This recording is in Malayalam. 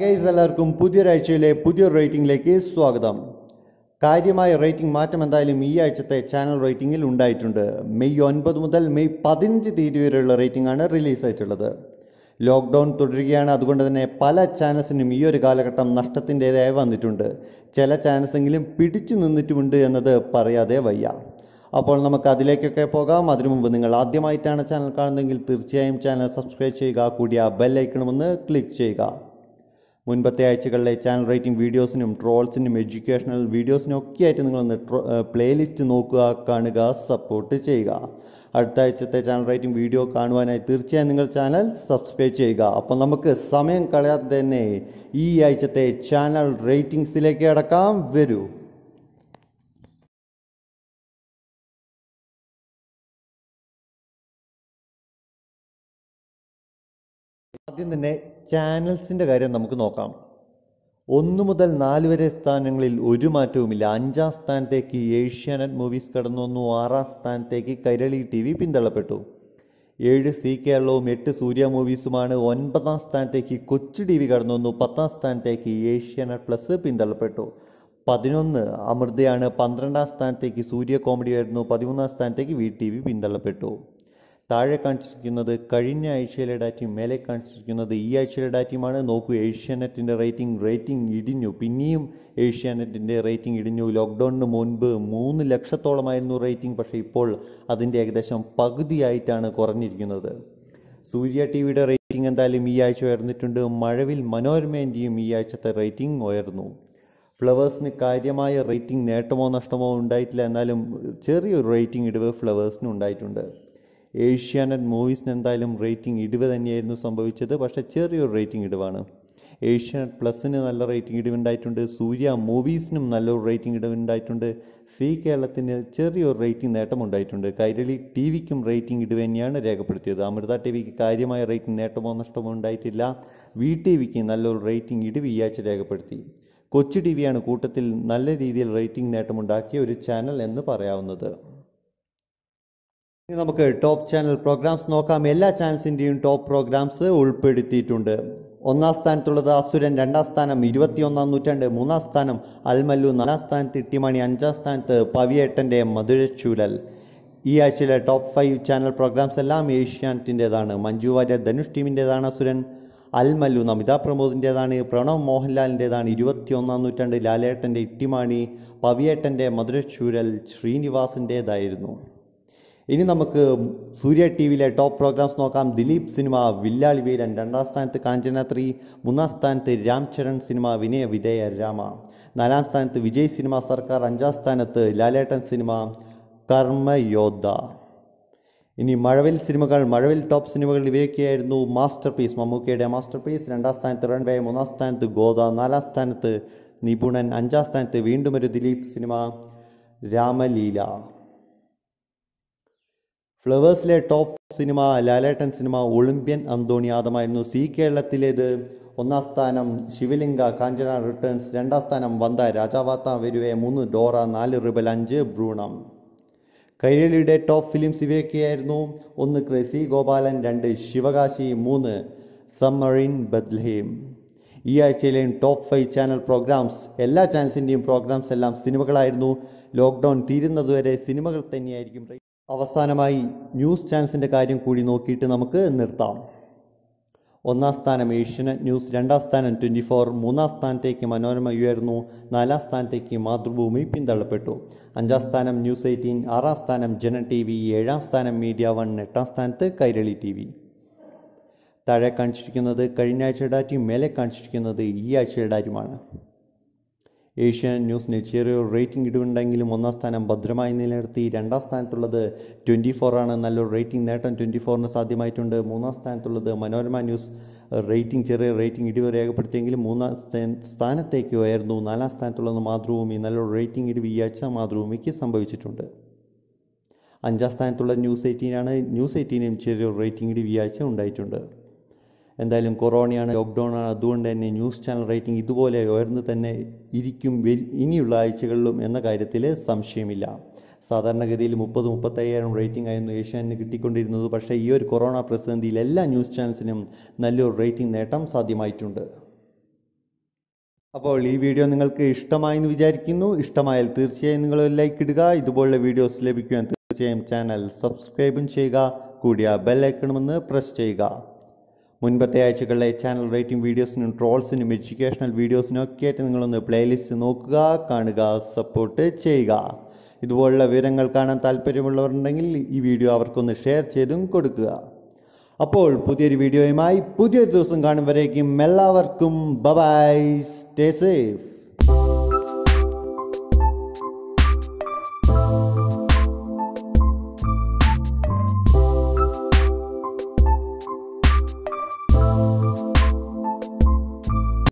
ഗൈസ് എല്ലാവർക്കും പുതിയൊരാഴ്ചയിലെ പുതിയൊരു റേറ്റിംഗിലേക്ക് സ്വാഗതം കാര്യമായ റേറ്റിംഗ് മാറ്റം എന്തായാലും ഈ ആഴ്ചത്തെ ചാനൽ റേറ്റിംഗിൽ ഉണ്ടായിട്ടുണ്ട് മെയ് ഒൻപത് മുതൽ മെയ് പതിനഞ്ച് തീയതി വരെയുള്ള റേറ്റിംഗ് ആണ് റിലീസ് ആയിട്ടുള്ളത് ലോക്ക്ഡൗൺ തുടരുകയാണ് അതുകൊണ്ട് തന്നെ പല ചാനൽസിനും ഈ ഒരു കാലഘട്ടം നഷ്ടത്തിൻ്റെതായി വന്നിട്ടുണ്ട് ചില ചാനൽസെങ്കിലും പിടിച്ചു നിന്നിട്ടുമുണ്ട് എന്നത് പറയാതെ വയ്യ അപ്പോൾ നമുക്ക് അതിലേക്കൊക്കെ പോകാം അതിനു മുമ്പ് നിങ്ങൾ ആദ്യമായിട്ടാണ് ചാനൽ കാണുന്നതെങ്കിൽ തീർച്ചയായും ചാനൽ സബ്സ്ക്രൈബ് ചെയ്യുക കൂടിയ ബെല്ലൈക്കണമെന്ന് ക്ലിക്ക് ചെയ്യുക മുൻപത്തെ ആഴ്ചകളിലെ ചാനൽ റേറ്റിംഗ് വീഡിയോസിനും ട്രോൾസിനും എഡ്യൂക്കേഷണൽ വീഡിയോസിനും ഒക്കെ ആയിട്ട് നിങ്ങളൊന്ന് പ്ലേലിസ്റ്റ് നോക്കുക കാണുക സപ്പോർട്ട് ചെയ്യുക അടുത്ത ആഴ്ചത്തെ ചാനൽ റേറ്റിംഗ് വീഡിയോ കാണുവാനായി തീർച്ചയായും നിങ്ങൾ ചാനൽ സബ്സ്ക്രൈബ് ചെയ്യുക അപ്പം നമുക്ക് സമയം കളയാതെ തന്നെ ഈ ആഴ്ചത്തെ ചാനൽ റേറ്റിംഗ്സിലേക്ക് അടക്കാം വരൂ ആദ്യം തന്നെ ചാനൽസിൻ്റെ കാര്യം നമുക്ക് നോക്കാം ഒന്നു മുതൽ നാല് വരെ സ്ഥാനങ്ങളിൽ ഒരു മാറ്റവുമില്ല അഞ്ചാം സ്ഥാനത്തേക്ക് ഏഷ്യാനെറ്റ് മൂവീസ് കടന്നു വന്നു ആറാം സ്ഥാനത്തേക്ക് കൈരളി ടി വി പിന്തള്ളപ്പെട്ടു ഏഴ് സി കേരളവും എട്ട് സൂര്യ മൂവീസുമാണ് ഒൻപതാം സ്ഥാനത്തേക്ക് കൊച്ചു ടി വി കടന്നു വന്നു പത്താം സ്ഥാനത്തേക്ക് ഏഷ്യാനെറ്റ് പ്ലസ് പിന്തള്ളപ്പെട്ടു പതിനൊന്ന് അമൃതയാണ് പന്ത്രണ്ടാം സ്ഥാനത്തേക്ക് സൂര്യ കോമഡി ആയിരുന്നു പതിമൂന്നാം സ്ഥാനത്തേക്ക് വി ടി വി പിന്തള്ളപ്പെട്ടു താഴെ കാണിച്ചിരിക്കുന്നത് കഴിഞ്ഞ ആഴ്ചയിലെ ഡാറ്റയും മേലെ കാണിച്ചിരിക്കുന്നത് ഈ ആഴ്ചയിലെ ഡാറ്റയുമാണ് നോക്കൂ ഏഷ്യാനെറ്റിൻ്റെ റേറ്റിംഗ് റേറ്റിംഗ് ഇടിഞ്ഞു പിന്നെയും ഏഷ്യാനെറ്റിൻ്റെ റേറ്റിംഗ് ഇടിഞ്ഞു ലോക്ക്ഡൗണിന് മുൻപ് മൂന്ന് ലക്ഷത്തോളമായിരുന്നു റേറ്റിംഗ് പക്ഷേ ഇപ്പോൾ അതിൻ്റെ ഏകദേശം പകുതിയായിട്ടാണ് കുറഞ്ഞിരിക്കുന്നത് സൂര്യ ടി വിയുടെ റേറ്റിംഗ് എന്തായാലും ഈ ആഴ്ച ഉയർന്നിട്ടുണ്ട് മഴവിൽ മനോരമേൻ്റെയും ഈ ആഴ്ചത്തെ റേറ്റിംഗ് ഉയർന്നു ഫ്ലവേഴ്സിന് കാര്യമായ റേറ്റിംഗ് നേട്ടമോ നഷ്ടമോ ഉണ്ടായിട്ടില്ല എന്നാലും ചെറിയൊരു റേറ്റിംഗ് ഇടിവ് ഫ്ലവേഴ്സിന് ഉണ്ടായിട്ടുണ്ട് ഏഷ്യാനെറ്റ് മൂവീസിന് എന്തായാലും റേറ്റിംഗ് ഇടിവ് തന്നെയായിരുന്നു സംഭവിച്ചത് പക്ഷേ ചെറിയൊരു റേറ്റിംഗ് ഇടിവാണ് ഏഷ്യാനെറ്റ് പ്ലസിന് നല്ല റേറ്റിംഗ് ഇടിവുണ്ടായിട്ടുണ്ട് സൂര്യ മൂവീസിനും നല്ലൊരു റേറ്റിംഗ് ഇടിവുണ്ടായിട്ടുണ്ട് സി കേരളത്തിന് ചെറിയൊരു റേറ്റിംഗ് നേട്ടമുണ്ടായിട്ടുണ്ട് കൈരളി ടി വിക്കും റേറ്റിംഗ് ഇടിവ് തന്നെയാണ് രേഖപ്പെടുത്തിയത് അമൃത ടി വിക്ക് കാര്യമായ റേറ്റിംഗ് നേട്ടമോ നഷ്ടമോ ഉണ്ടായിട്ടില്ല വി ടി വിക്ക് നല്ലൊരു റേറ്റിംഗ് ഇടിവ് ഈ ആഴ്ച രേഖപ്പെടുത്തി കൊച്ചു ടി വിയാണ് കൂട്ടത്തിൽ നല്ല രീതിയിൽ റേറ്റിംഗ് നേട്ടമുണ്ടാക്കിയ ഒരു ചാനൽ എന്ന് പറയാവുന്നത് ഇനി നമുക്ക് ടോപ്പ് ചാനൽ പ്രോഗ്രാംസ് നോക്കാം എല്ലാ ചാനൽസിൻ്റെയും ടോപ്പ് പ്രോഗ്രാംസ് ഉൾപ്പെടുത്തിയിട്ടുണ്ട് ഒന്നാം സ്ഥാനത്തുള്ളത് അസുരൻ രണ്ടാം സ്ഥാനം ഇരുപത്തിയൊന്നാം നൂറ്റാണ്ട് മൂന്നാം സ്ഥാനം അൽമല്ലു നാലാം സ്ഥാനത്ത് ഇട്ടിമണി അഞ്ചാം സ്ഥാനത്ത് പവിയേട്ടൻ്റെ മധുരച്ചൂരൽ ഈ ആഴ്ചയിലെ ടോപ്പ് ഫൈവ് ചാനൽ പ്രോഗ്രാംസ് എല്ലാം ഏഷ്യാനെറ്റിൻ്റെതാണ് മഞ്ജു വാര്യ ധനുഷ് ടീമിൻ്റെതാണ് അസുരൻ അൽമല്ലു നമിത പ്രമോദിൻ്റെതാണ് പ്രണവ് മോഹൻലാലിൻ്റെതാണ് ഇരുപത്തിയൊന്നാം നൂറ്റാണ്ട് ലാലേട്ടൻ്റെ ഇട്ടിമാണി പവിയേട്ടൻ്റെ മധുരച്ചൂരൽ ശ്രീനിവാസിൻ്റേതായിരുന്നു ഇനി നമുക്ക് സൂര്യ ടി വിയിലെ ടോപ്പ് പ്രോഗ്രാംസ് നോക്കാം ദിലീപ് സിനിമ വില്ലാളി വീരൻ രണ്ടാം സ്ഥാനത്ത് കാഞ്ചന ത്രീ മൂന്നാം സ്ഥാനത്ത് രാംചരൺ സിനിമ വിനയ വിധേയ രാമ നാലാം സ്ഥാനത്ത് വിജയ് സിനിമ സർക്കാർ അഞ്ചാം സ്ഥാനത്ത് ലാലേട്ടൻ സിനിമ കർമ്മയോദ്ധ ഇനി മഴവിൽ സിനിമകൾ മഴവിൽ ടോപ്പ് സിനിമകൾ ഇവയൊക്കെയായിരുന്നു മാസ്റ്റർ പീസ് മമ്മൂക്കയുടെ മാസ്റ്റർ പീസ് രണ്ടാം സ്ഥാനത്ത് റൺവേ മൂന്നാം സ്ഥാനത്ത് ഗോദ നാലാം സ്ഥാനത്ത് നിപുണൻ അഞ്ചാം സ്ഥാനത്ത് വീണ്ടും ഒരു ദിലീപ് സിനിമ രാമലീല ഫ്ലവേഴ്സിലെ top cinema Lalettan cinema Olympian ആദമായിരുന്നു സി കേരളത്തിലേത് ഒന്നാം സ്ഥാനം ശിവലിംഗ കാഞ്ചന റിട്ടേൺസ് രണ്ടാം സ്ഥാനം വന്ദ രാജാവാത്ത വരുവേ മൂന്ന് ഡോറ നാല് റിബൽ അഞ്ച് ഭ്രൂണം കൈരളിയുടെ ടോപ്പ് ഫിലിംസ് ഇവയൊക്കെയായിരുന്നു ഒന്ന് ക്രിസി ഗോപാലൻ രണ്ട് ശിവകാശി മൂന്ന് സമ്മറിൻ ബദ്ലഹീം ഈ ആഴ്ചയിലെയും ടോപ്പ് ഫൈവ് ചാനൽ പ്രോഗ്രാംസ് എല്ലാ ചാനൽസിൻ്റെയും പ്രോഗ്രാംസ് എല്ലാം സിനിമകളായിരുന്നു ലോക്ക്ഡൗൺ തീരുന്നതുവരെ സിനിമകൾ തന്നെയായിരിക്കും അവസാനമായി ന്യൂസ് ചാനൽസിൻ്റെ കാര്യം കൂടി നോക്കിയിട്ട് നമുക്ക് നിർത്താം ഒന്നാം സ്ഥാനം ഏഷ്യനെറ്റ് ന്യൂസ് രണ്ടാം സ്ഥാനം ട്വൻറ്റി ഫോർ മൂന്നാം സ്ഥാനത്തേക്ക് മനോരമ ഉയർന്നു നാലാം സ്ഥാനത്തേക്ക് മാതൃഭൂമി പിന്തള്ളപ്പെട്ടു അഞ്ചാം സ്ഥാനം ന്യൂസ് എയ്റ്റീൻ ആറാം സ്ഥാനം ജന ടി വി ഏഴാം സ്ഥാനം മീഡിയ വൺ എട്ടാം സ്ഥാനത്ത് കൈരളി ടി വി താഴെ കാണിച്ചിരിക്കുന്നത് കഴിഞ്ഞ ആഴ്ചയുടെ ഡാറ്റയും മേലെ കാണിച്ചിരിക്കുന്നത് ഈ ആഴ്ചയുടെ ഡാറ്റുമാണ് ഏഷ്യൻ ന്യൂസ് നെച്ചേറിയോ റേറ്റിംഗ് ഇടുന്നുണ്ടെങ്കിലും ഒന്നാം സ്ഥാനം ഭദ്രമായി നിലനിർത്തി രണ്ടാം സ്ഥാനത്തുള്ളത് ട്വൻറ്റി ആണ് നല്ലൊരു റേറ്റിംഗ് നേട്ടം ട്വൻറ്റി ഫോറിന് സാധ്യമായിട്ടുണ്ട് മൂന്നാം സ്ഥാനത്തുള്ളത് മനോരമ ന്യൂസ് റേറ്റിംഗ് ചെറിയ റേറ്റിംഗ് ഇടിവ് രേഖപ്പെടുത്തിയെങ്കിലും മൂന്നാം സ്ഥാനത്തേക്ക് ആയിരുന്നു നാലാം സ്ഥാനത്തുള്ളത് മാതൃഭൂമി നല്ലൊരു റേറ്റിംഗ് ഇടിവ് ഈ ആഴ്ച മാതൃഭൂമിക്ക് സംഭവിച്ചിട്ടുണ്ട് അഞ്ചാം സ്ഥാനത്തുള്ള ന്യൂസ് എയ്റ്റീനാണ് ന്യൂസ് എയ്റ്റീനും ചെറിയൊരു റേറ്റിംഗ് ഇടിവ് ഈ ആഴ്ച ഉണ്ടായിട്ടുണ്ട് എന്തായാലും കൊറോണയാണ് ലോക്ക്ഡൗൺ ആണ് അതുകൊണ്ട് തന്നെ ന്യൂസ് ചാനൽ റേറ്റിംഗ് ഇതുപോലെ ഉയർന്നു തന്നെ ഇരിക്കും ഇനിയുള്ള ആഴ്ചകളിലും എന്ന കാര്യത്തിൽ സംശയമില്ല സാധാരണഗതിയിൽ മുപ്പത് മുപ്പത്തയ്യായിരം റേറ്റിംഗ് ആയിരുന്നു ഏഷ്യാനിന് കിട്ടിക്കൊണ്ടിരുന്നത് പക്ഷേ ഈ ഒരു കൊറോണ പ്രതിസന്ധിയിൽ എല്ലാ ന്യൂസ് ചാനൽസിനും നല്ലൊരു റേറ്റിംഗ് നേട്ടം സാധ്യമായിട്ടുണ്ട് അപ്പോൾ ഈ വീഡിയോ നിങ്ങൾക്ക് ഇഷ്ടമായെന്ന് വിചാരിക്കുന്നു ഇഷ്ടമായാൽ തീർച്ചയായും നിങ്ങൾ ലൈക്ക് ഇടുക ഇതുപോലുള്ള വീഡിയോസ് ലഭിക്കുവാൻ തീർച്ചയായും ചാനൽ സബ്സ്ക്രൈബും ചെയ്യുക കൂടിയ ബെല്ലൈക്കണമെന്ന് പ്രസ് ചെയ്യുക മുൻപത്തെ ആഴ്ചകളിലെ ചാനൽ റേറ്റിംഗ് വീഡിയോസിനും ട്രോൾസിനും എഡ്യൂക്കേഷണൽ വീഡിയോസിനും ഒക്കെ ആയിട്ട് നിങ്ങളൊന്ന് പ്ലേലിസ്റ്റ് നോക്കുക കാണുക സപ്പോർട്ട് ചെയ്യുക ഇതുപോലുള്ള വിവരങ്ങൾ കാണാൻ താല്പര്യമുള്ളവരുണ്ടെങ്കിൽ ഈ വീഡിയോ അവർക്കൊന്ന് ഷെയർ ചെയ്തും കൊടുക്കുക അപ്പോൾ പുതിയൊരു വീഡിയോയുമായി പുതിയൊരു ദിവസം കാണുമ്പോഴേക്കും എല്ലാവർക്കും ബബായ് സ്റ്റേ സേഫ്